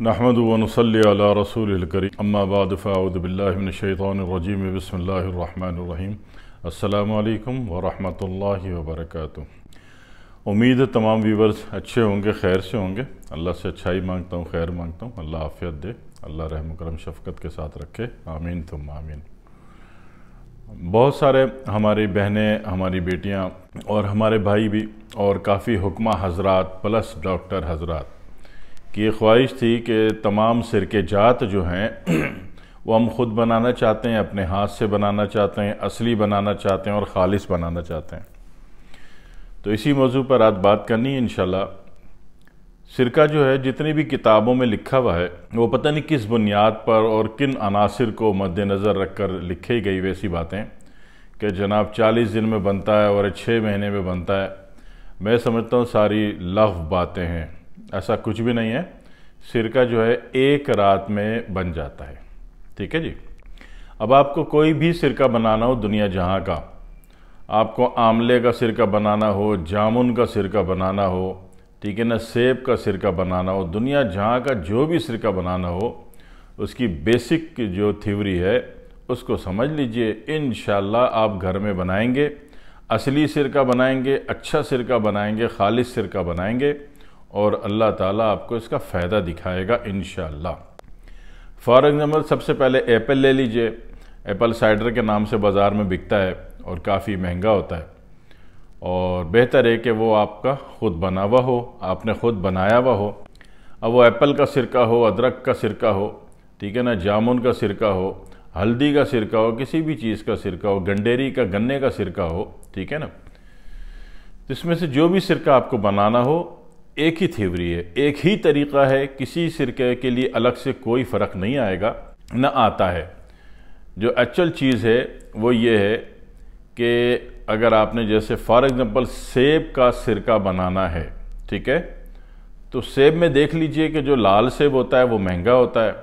الرجيم بسم الله الرحمن الرحيم السلام عليكم अल्लाम الله وبركاته उम्मीद है तमाम व्यूवर्स अच्छे होंगे खैर से होंगे अल्लाह से अच्छाई मांगता हूँ खैर मांगता हूँ अल्लाह आफ़ियत दे अल्लाह रहम करम शफकत के साथ रखे आमीन तुम आमीन बहुत सारे हमारी बहनें हमारी बेटियाँ और हमारे भाई भी और काफ़ी हुक्मा हजरात प्लस डॉक्टर हजरात कि ये ख्वाहिश थी कि तमाम सिरके जात जो हैं वो हम ख़ुद बनाना चाहते हैं अपने हाथ से बनाना चाहते हैं असली बनाना चाहते हैं और ख़ालिस बनाना चाहते हैं तो इसी मौजू पर आज बात करनी है इन सिरका जो है जितनी भी किताबों में लिखा हुआ है वो पता नहीं किस बुनियाद पर और किन अनासर को मद्दनज़र रख कर लिखी गई वैसी बातें कि जनाब 40 दिन में बनता है और 6 महीने में बनता है मैं समझता हूँ सारी लफ बातें हैं ऐसा कुछ भी नहीं है सिरका जो है एक रात में बन जाता है ठीक है जी अब आपको कोई भी सिरका बनाना हो दुनिया जहाँ का आपको आमले का सिरका बनाना हो जामुन का सिरका बनाना हो ठीक है ना सेब का सिरका बनाना हो दुनिया जहाँ का जो भी सिरका बनाना हो उसकी बेसिक जो थ्योरी है उसको समझ लीजिए इन आप घर में बनाएंगे असली सिरका बनाएंगे अच्छा सिरका बनाएंगे खालिश सिरका बनाएंगे और अल्लाह ताला आपको इसका फ़ायदा दिखाएगा इन फॉर एग्ज़ाम्पल सबसे पहले एप्पल ले लीजिए एप्पल साइडर के नाम से बाज़ार में बिकता है और काफ़ी महंगा होता है और बेहतर है कि वो आपका ख़ुद बना हुआ हो आपने ख़ुद बनाया हुआ हो अब वो एप्पल का सिरका हो अदरक का सिरका हो ठीक है ना जामुन का सिरका हो हल्दी का सिरका हो किसी भी चीज़ का सिरका हो गंडेरी का गन्ने का सिरका हो ठीक है ना इसमें से जो भी सिरका आपको बनाना हो एक ही थ्योरी है एक ही तरीका है किसी सिरके के लिए अलग से कोई फ़र्क नहीं आएगा न आता है जो एक्चुअल चीज़ है वो ये है कि अगर आपने जैसे फॉर एग्ज़ाम्पल सेब का सिरका बनाना है ठीक है तो सेब में देख लीजिए कि जो लाल सेब होता है वो महंगा होता है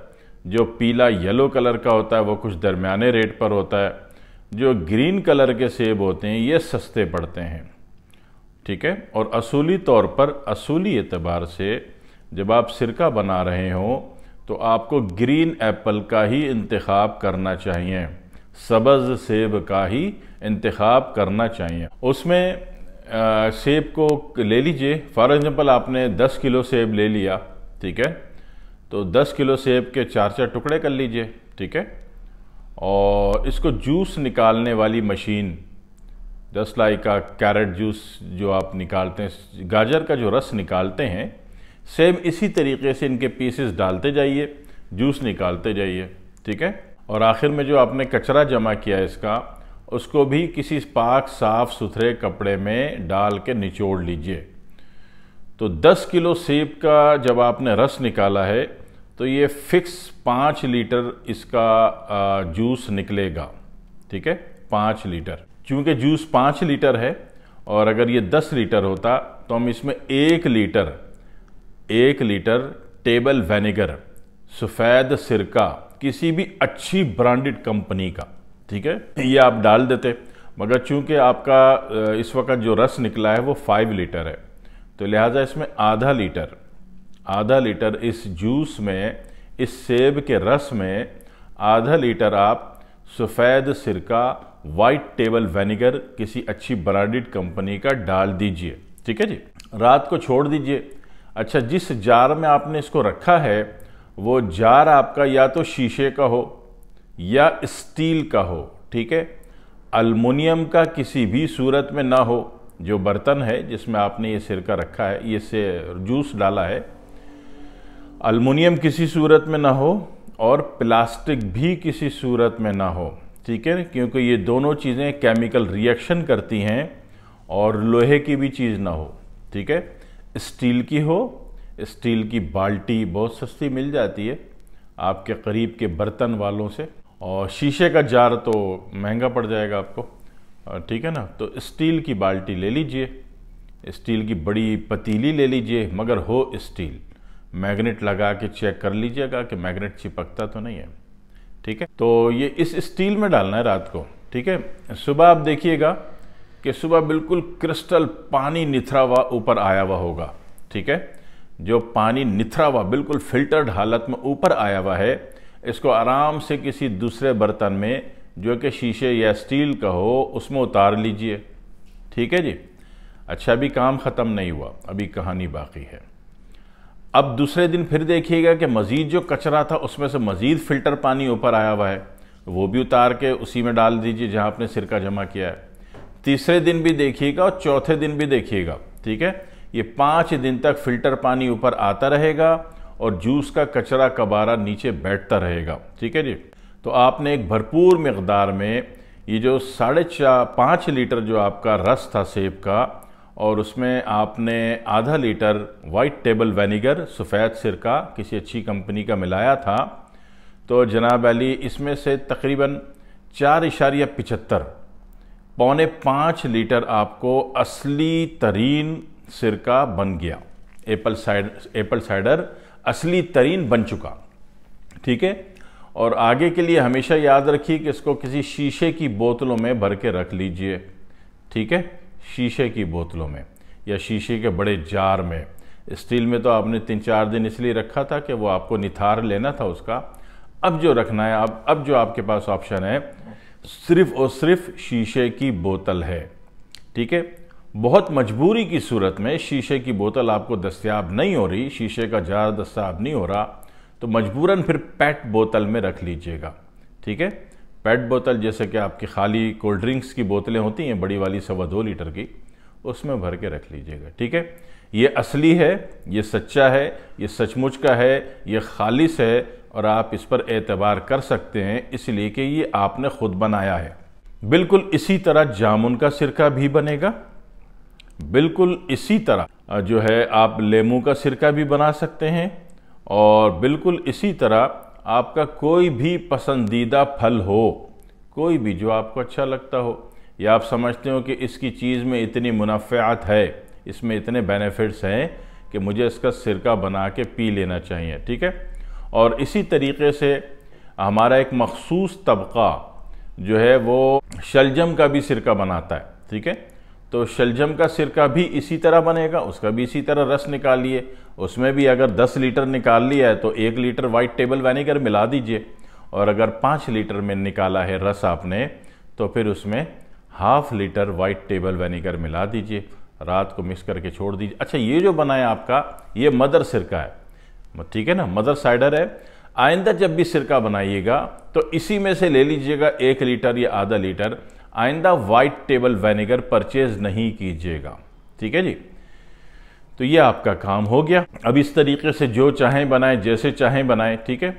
जो पीला येलो कलर का होता है वो कुछ दरमियाने रेट पर होता है जो ग्रीन कलर के सेब होते हैं ये सस्ते पड़ते हैं ठीक है और असूली तौर पर असूली एतबार से जब आप सिरका बना रहे हों तो आपको ग्रीन एप्पल का ही इंतखब करना चाहिए सब्ज़ सेब का ही इंतखब करना चाहिए उसमें आ, सेब को ले लीजिए फॉर एग्ज़ाम्पल आपने 10 किलो सेब ले लिया ठीक है तो 10 किलो सेब के चार चार टुकड़े कर लीजिए ठीक है और इसको जूस निकालने वाली machine just like a carrot juice जो आप निकालते हैं गाजर का जो रस निकालते हैं सेम इसी तरीके से इनके पीसेस डालते जाइए जूस निकालते जाइए ठीक है और आखिर में जो आपने कचरा जमा किया इसका उसको भी किसी पाक साफ सुथरे कपड़े में डाल के निचोड़ लीजिए तो 10 किलो सेब का जब आपने रस निकाला है तो ये फिक्स पाँच लीटर इसका जूस निकलेगा ठीक है पाँच लीटर चूंकि जूस पाँच लीटर है और अगर ये दस लीटर होता तो हम इसमें एक लीटर एक लीटर टेबल वेनेगर सफ़ेद सिरका किसी भी अच्छी ब्रांडेड कंपनी का ठीक है ये आप डाल देते मगर चूंकि आपका इस वक्त जो रस निकला है वो फाइव लीटर है तो लिहाजा इसमें आधा लीटर आधा लीटर इस जूस में इस सेब के रस में आधा लीटर आप सफ़ेद सिरका वाइट टेबल वेनेगर किसी अच्छी ब्रांडेड कंपनी का डाल दीजिए ठीक है जी रात को छोड़ दीजिए अच्छा जिस जार में आपने इसको रखा है वो जार आपका या तो शीशे का हो या स्टील का हो ठीक है अल्मोनियम का किसी भी सूरत में ना हो जो बर्तन है जिसमें आपने ये सिरका रखा है ये से जूस डाला है अल्मोनियम किसी सूरत में ना हो और प्लास्टिक भी किसी सूरत में ना हो ठीक है क्योंकि ये दोनों चीज़ें केमिकल रिएक्शन करती हैं और लोहे की भी चीज़ ना हो ठीक है स्टील की हो स्टील की बाल्टी बहुत सस्ती मिल जाती है आपके करीब के बर्तन वालों से और शीशे का जार तो महंगा पड़ जाएगा आपको ठीक है ना तो स्टील की बाल्टी ले लीजिए स्टील की बड़ी पतीली ले लीजिए मगर हो स्टील मैग्नेट लगा के चेक कर लीजिएगा कि मैग्नेट चिपकता तो नहीं है ठीक है तो ये इस स्टील में डालना है रात को ठीक है सुबह आप देखिएगा कि सुबह बिल्कुल क्रिस्टल पानी निथरा हुआ ऊपर आया हुआ होगा ठीक है जो पानी निथरा हुआ बिल्कुल फिल्टर्ड हालत में ऊपर आया हुआ है इसको आराम से किसी दूसरे बर्तन में जो कि शीशे या स्टील का हो उसमें उतार लीजिए ठीक है जी अच्छा अभी काम ख़त्म नहीं हुआ अभी कहानी बाकी है अब दूसरे दिन फिर देखिएगा कि मज़ीद जो कचरा था उसमें से मज़ीद फ़िल्टर पानी ऊपर आया हुआ है वो भी उतार के उसी में डाल दीजिए जहाँ आपने सिरका जमा किया है तीसरे दिन भी देखिएगा और चौथे दिन भी देखिएगा ठीक है ये पाँच दिन तक फ़िल्टर पानी ऊपर आता रहेगा और जूस का कचरा कबारा नीचे बैठता रहेगा ठीक है जी तो आपने एक भरपूर मकदार में ये जो साढ़े चार पाँच लीटर जो आपका रस था सेब का और उसमें आपने आधा लीटर वाइट टेबल वेनेगर सफ़ेद सिरका किसी अच्छी कंपनी का मिलाया था तो जनाब अली इसमें से तकरीबन चार इशारिया पिचहत्तर पौने पाँच लीटर आपको असली तरीन सिरका बन गया एप्पल साइड एप्पल साइडर असली तरीन बन चुका ठीक है और आगे के लिए हमेशा याद रखिए कि इसको किसी शीशे की बोतलों में भर के रख लीजिए ठीक है शीशे की बोतलों में या शीशे के बड़े जार में स्टील में तो आपने तीन चार दिन इसलिए रखा था कि वो आपको निथार लेना था उसका अब जो रखना है अब अब जो आपके पास ऑप्शन है सिर्फ और सिर्फ शीशे की बोतल है ठीक है बहुत मजबूरी की सूरत में शीशे की बोतल आपको दस्तियाब नहीं हो रही शीशे का जार दस्तियाब नहीं हो रहा तो मजबूरन फिर पैट बोतल में रख लीजिएगा ठीक है पेट बोतल जैसे कि आपकी खाली कोल्ड ड्रिंक्स की बोतलें होती हैं बड़ी वाली सवा दो लीटर की उसमें भर के रख लीजिएगा ठीक है ये असली है ये सच्चा है ये सचमुच का है ये खालिश है और आप इस पर एतबार कर सकते हैं इसलिए कि ये आपने ख़ुद बनाया है बिल्कुल इसी तरह जामुन का सिरका भी बनेगा बिल्कुल इसी तरह जो है आप लेमू का सिरका भी बना सकते हैं और बिल्कुल इसी तरह आपका कोई भी पसंदीदा फल हो कोई भी जो आपको अच्छा लगता हो या आप समझते हो कि इसकी चीज़ में इतनी मुनाफ़ात है इसमें इतने बेनिफिट्स हैं कि मुझे इसका सिरका बना के पी लेना चाहिए ठीक है और इसी तरीके से हमारा एक मखसूस तबका जो है वो शलजम का भी सिरका बनाता है ठीक है तो शलजम का सिरका भी इसी तरह बनेगा उसका भी इसी तरह रस निकालिए उसमें भी अगर 10 लीटर निकाल लिया है तो एक लीटर वाइट टेबल वेनेगर मिला दीजिए और अगर पाँच लीटर में निकाला है रस आपने तो फिर उसमें half litre white table vinegar मिला दीजिए रात को मिक्स करके छोड़ दीजिए अच्छा ये जो बनाया आपका ये मदर सिरका है ठीक है ना मदर साइडर है आइंदा जब भी सिरका बनाइएगा तो इसी में से ले लीजिएगा एक लीटर या आधा लीटर आइंदा वाइट टेबल वेनेगर परचेज नहीं कीजिएगा ठीक है जी तो ये आपका काम हो गया अब इस तरीके से जो चाहें बनाएं जैसे चाहें बनाएं ठीक है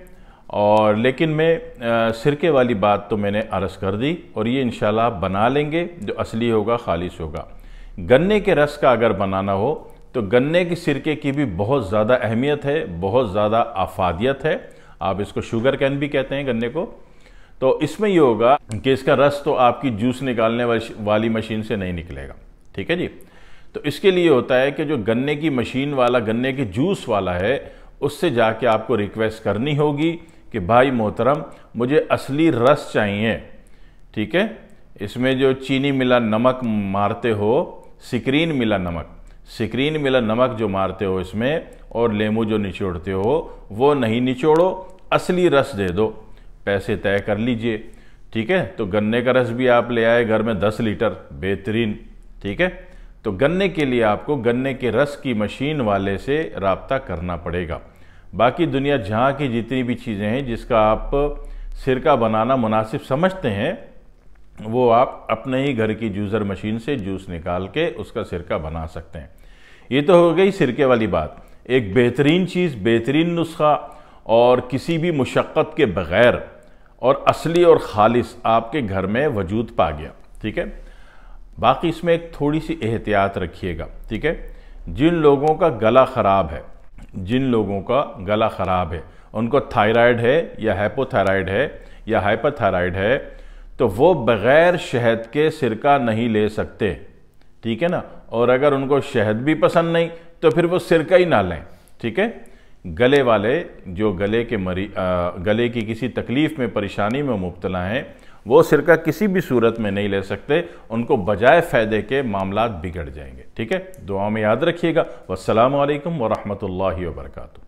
और लेकिन मैं सिरके वाली बात तो मैंने अरस कर दी और ये इंशाल्लाह बना लेंगे जो असली होगा खालिश होगा गन्ने के रस का अगर बनाना हो तो गन्ने के सिरके की भी बहुत ज़्यादा अहमियत है बहुत ज़्यादा अफादियत है आप इसको शुगर कैन भी कहते हैं गन्ने को तो इसमें ये होगा कि इसका रस तो आपकी जूस निकालने वाली मशीन से नहीं निकलेगा ठीक है जी तो इसके लिए होता है कि जो गन्ने की मशीन वाला गन्ने के जूस वाला है उससे जाके आपको रिक्वेस्ट करनी होगी कि भाई मोहतरम मुझे असली रस चाहिए ठीक है इसमें जो चीनी मिला नमक मारते हो सिक्रीन मिला नमक सिक्रीन मिला नमक जो मारते हो इसमें और लेमू जो निचोड़ते हो वो नहीं निचोड़ो असली रस दे दो पैसे तय कर लीजिए ठीक है तो गन्ने का रस भी आप ले आए घर में दस लीटर बेहतरीन ठीक है तो गन्ने के लिए आपको गन्ने के रस की मशीन वाले से रबता करना पड़ेगा बाकी दुनिया जहाँ की जितनी भी चीज़ें हैं जिसका आप सिरका बनाना मुनासिब समझते हैं वो आप अपने ही घर की जूसर मशीन से जूस निकाल के उसका सिरका बना सकते हैं ये तो हो गई सिरके वाली बात एक बेहतरीन चीज़ बेहतरीन नुस्खा और किसी भी मुशक्क़त के बग़ैर और असली और खालिस आपके घर में वजूद पा गया ठीक है बाकी इसमें एक थोड़ी सी एहतियात रखिएगा ठीक है जिन लोगों का गला ख़राब है जिन लोगों का गला ख़राब है उनको थायराइड है या हैपोथायराइड है या हाइपरथायराइड है तो वो बग़ैर शहद के सिरका नहीं ले सकते ठीक है ना और अगर उनको शहद भी पसंद नहीं तो फिर वो सिरका ही ना लें ठीक है गले वाले जो गले के मरी आ, गले की किसी तकलीफ़ में परेशानी में मुबतला हैं वो सिरका किसी भी सूरत में नहीं ले सकते उनको बजाय फ़ायदे के मामला बिगड़ जाएंगे ठीक है दुआ में याद रखिएगा वालकम वरहमल वर्का